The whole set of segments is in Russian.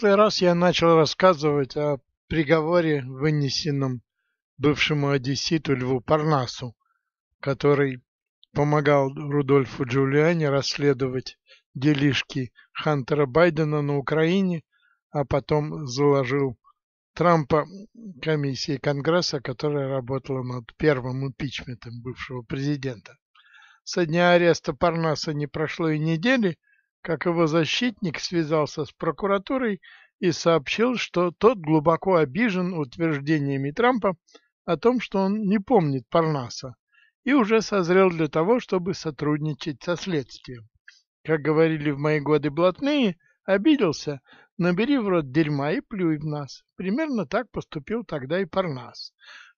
прошлый раз я начал рассказывать о приговоре, вынесенном бывшему одесситу Льву Парнасу, который помогал Рудольфу Джулиани расследовать делишки Хантера Байдена на Украине, а потом заложил Трампа комиссии Конгресса, которая работала над первым импичментом бывшего президента. Со дня ареста Парнаса не прошло и недели, как его защитник связался с прокуратурой и сообщил, что тот глубоко обижен утверждениями Трампа о том, что он не помнит Парнаса и уже созрел для того, чтобы сотрудничать со следствием. Как говорили в мои годы блатные, обиделся, набери в рот дерьма и плюй в нас. Примерно так поступил тогда и Парнас.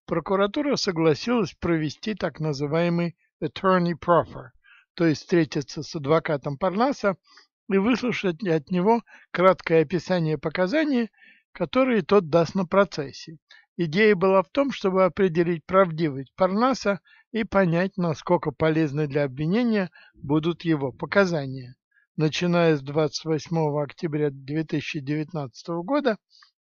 Прокуратура согласилась провести так называемый attorney proffer то есть встретиться с адвокатом Парнаса и выслушать от него краткое описание показаний, которые тот даст на процессе. Идея была в том, чтобы определить правдивость Парнаса и понять, насколько полезны для обвинения будут его показания. Начиная с 28 октября 2019 года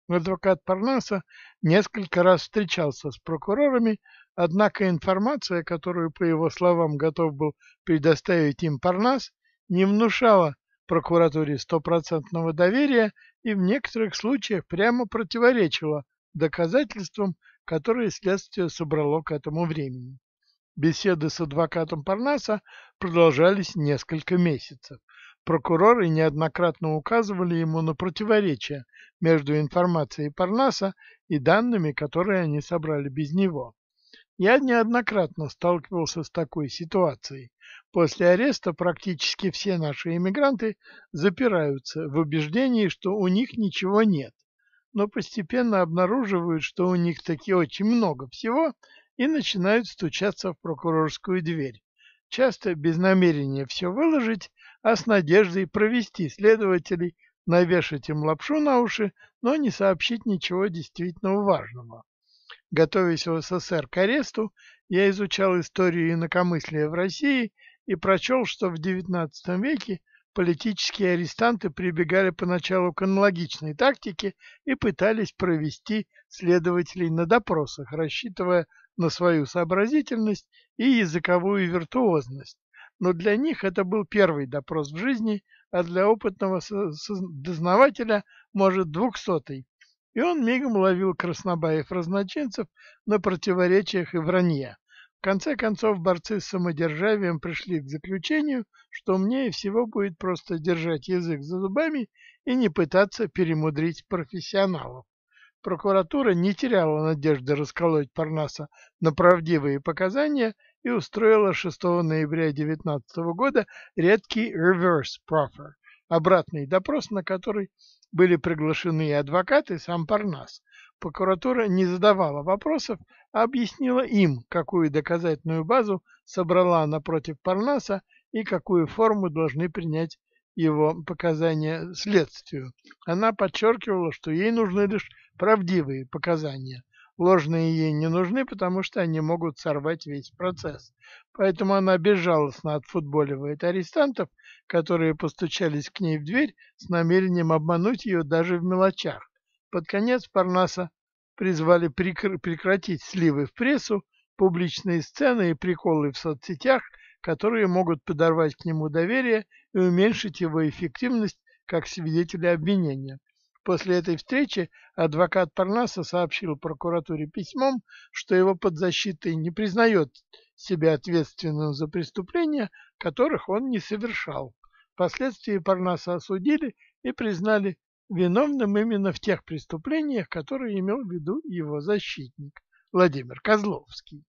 адвокат Парнаса несколько раз встречался с прокурорами, Однако информация, которую, по его словам, готов был предоставить им Парнас, не внушала прокуратуре стопроцентного доверия и в некоторых случаях прямо противоречила доказательствам, которые следствие собрало к этому времени. Беседы с адвокатом Парнаса продолжались несколько месяцев. Прокуроры неоднократно указывали ему на противоречия между информацией Парнаса и данными, которые они собрали без него. Я неоднократно сталкивался с такой ситуацией. После ареста практически все наши иммигранты запираются в убеждении, что у них ничего нет, но постепенно обнаруживают, что у них таки очень много всего, и начинают стучаться в прокурорскую дверь, часто без намерения все выложить, а с надеждой провести следователей, навешать им лапшу на уши, но не сообщить ничего действительно важного. Готовясь в СССР к аресту, я изучал историю инакомыслия в России и прочел, что в XIX веке политические арестанты прибегали поначалу к аналогичной тактике и пытались провести следователей на допросах, рассчитывая на свою сообразительность и языковую виртуозность. Но для них это был первый допрос в жизни, а для опытного дознавателя, может, двухсотый и он мигом ловил краснобаев-разночинцев на противоречиях и вранье. В конце концов, борцы с самодержавием пришли к заключению, что умнее всего будет просто держать язык за зубами и не пытаться перемудрить профессионалов. Прокуратура не теряла надежды расколоть Парнаса на правдивые показания и устроила 6 ноября 19 года редкий reverse proffer обратный допрос, на который были приглашены и адвокаты, и сам Парнас. Прокуратура не задавала вопросов, а объяснила им, какую доказательную базу собрала напротив против Парнаса и какую форму должны принять его показания следствию. Она подчеркивала, что ей нужны лишь правдивые показания, Ложные ей не нужны, потому что они могут сорвать весь процесс. Поэтому она безжалостно отфутболивает арестантов, которые постучались к ней в дверь с намерением обмануть ее даже в мелочах. Под конец Парнаса призвали прекр прекратить сливы в прессу, публичные сцены и приколы в соцсетях, которые могут подорвать к нему доверие и уменьшить его эффективность как свидетеля обвинения. После этой встречи адвокат Парнаса сообщил прокуратуре письмом, что его подзащитный не признает себя ответственным за преступления, которых он не совершал. Впоследствии Парнаса осудили и признали виновным именно в тех преступлениях, которые имел в виду его защитник Владимир Козловский.